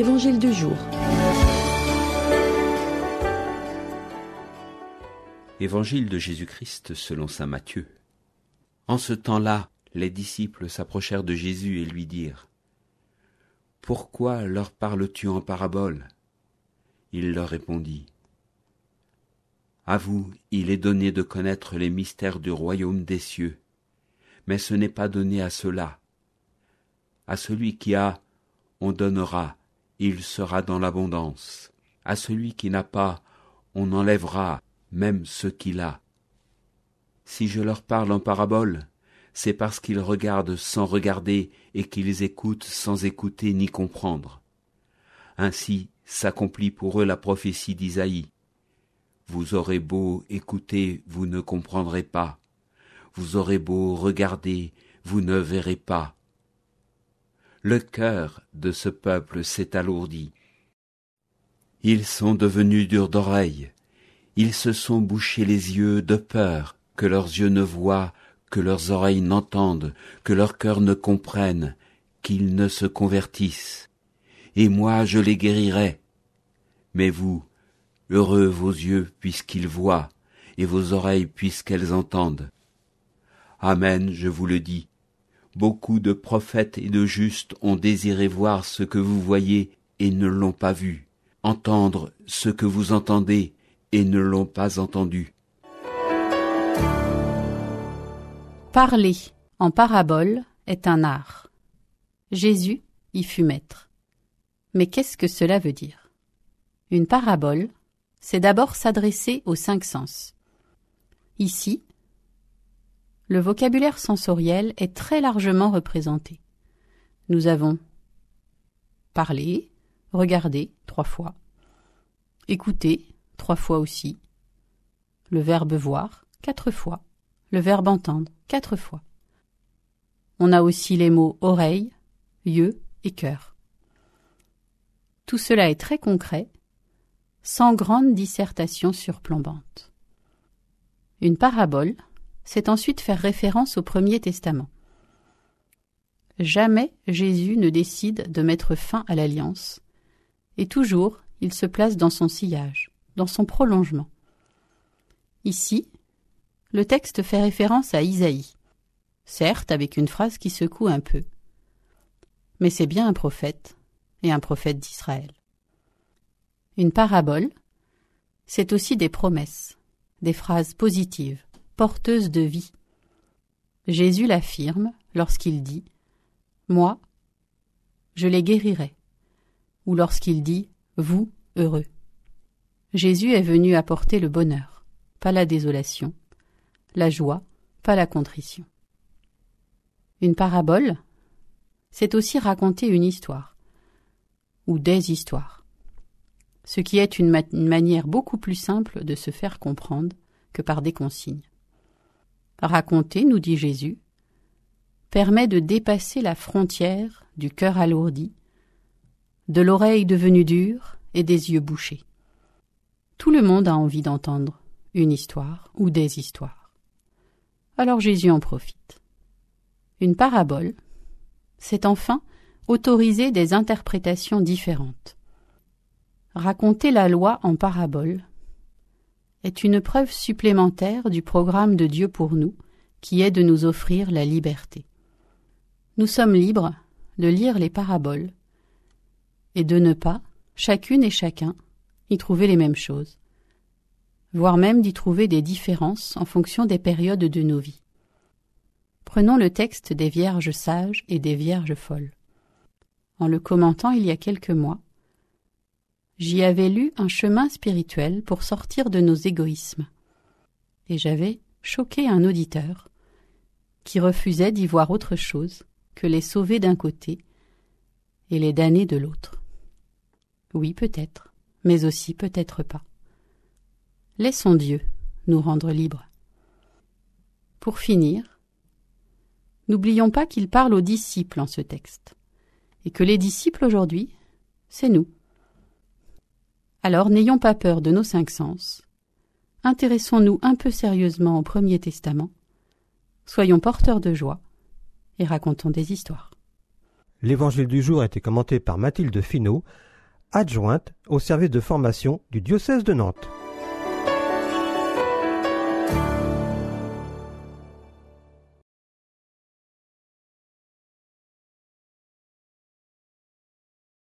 Évangile du jour. Évangile de Jésus-Christ selon Saint Matthieu. En ce temps-là, les disciples s'approchèrent de Jésus et lui dirent Pourquoi leur parles-tu en parabole Il leur répondit À vous, il est donné de connaître les mystères du royaume des cieux, mais ce n'est pas donné à ceux-là. À celui qui a, on donnera, il sera dans l'abondance. À celui qui n'a pas, on enlèvera même ce qu'il a. Si je leur parle en parabole, c'est parce qu'ils regardent sans regarder et qu'ils écoutent sans écouter ni comprendre. Ainsi s'accomplit pour eux la prophétie d'Isaïe. Vous aurez beau écouter, vous ne comprendrez pas. Vous aurez beau regarder, vous ne verrez pas le cœur de ce peuple s'est alourdi. Ils sont devenus durs d'oreilles. ils se sont bouchés les yeux de peur que leurs yeux ne voient, que leurs oreilles n'entendent, que leurs cœurs ne comprennent, qu'ils ne se convertissent. Et moi je les guérirai. Mais vous, heureux vos yeux puisqu'ils voient, et vos oreilles puisqu'elles entendent. Amen, je vous le dis, Beaucoup de prophètes et de justes ont désiré voir ce que vous voyez et ne l'ont pas vu, entendre ce que vous entendez et ne l'ont pas entendu. Parler en parabole est un art. Jésus y fut maître. Mais qu'est-ce que cela veut dire Une parabole, c'est d'abord s'adresser aux cinq sens. Ici, le vocabulaire sensoriel est très largement représenté. Nous avons parler, regarder, trois fois, écouter, trois fois aussi, le verbe voir quatre fois, le verbe entendre quatre fois. On a aussi les mots oreille, yeux et cœur. Tout cela est très concret, sans grande dissertation surplombante. Une parabole c'est ensuite faire référence au Premier Testament. Jamais Jésus ne décide de mettre fin à l'alliance, et toujours il se place dans son sillage, dans son prolongement. Ici, le texte fait référence à Isaïe, certes avec une phrase qui secoue un peu, mais c'est bien un prophète, et un prophète d'Israël. Une parabole, c'est aussi des promesses, des phrases positives, porteuse de vie. Jésus l'affirme lorsqu'il dit Moi, je les guérirai, ou lorsqu'il dit Vous, heureux. Jésus est venu apporter le bonheur, pas la désolation, la joie, pas la contrition. Une parabole, c'est aussi raconter une histoire, ou des histoires, ce qui est une, manière beaucoup plus simple de se faire comprendre que par des consignes raconter, nous dit Jésus, permet de dépasser la frontière du cœur alourdi, de l'oreille devenue dure et des yeux bouchés. Tout le monde a envie d'entendre une histoire ou des histoires. Alors Jésus en profite. Une parabole, c'est enfin autoriser des interprétations différentes. Raconter la loi en parabole est une preuve supplémentaire du programme de Dieu pour nous, qui est de nous offrir la liberté. Nous sommes libres de lire les paraboles et de ne pas, chacune et chacun, y trouver les mêmes choses, voire même d'y trouver des différences en fonction des périodes de nos vies. Prenons le texte des Vierges sages et des Vierges folles. En le commentant il y a quelques mois, j'y avais lu un chemin spirituel pour sortir de nos égoïsmes. Et j'avais choqué un auditeur qui refusait d'y voir autre chose que les sauver d'un côté et les damner de l'autre. Oui, peut-être, mais aussi peut-être pas. Laissons Dieu nous rendre libres. Pour finir, n'oublions pas qu'il parle aux disciples en ce texte, et que les disciples aujourd'hui, c'est nous. Alors n'ayons pas peur de nos cinq sens. Intéressons-nous un peu sérieusement au Premier Testament. Soyons porteurs de joie et racontons des histoires. L'évangile du jour a été commenté par Mathilde Finot, adjointe au service de formation du diocèse de Nantes.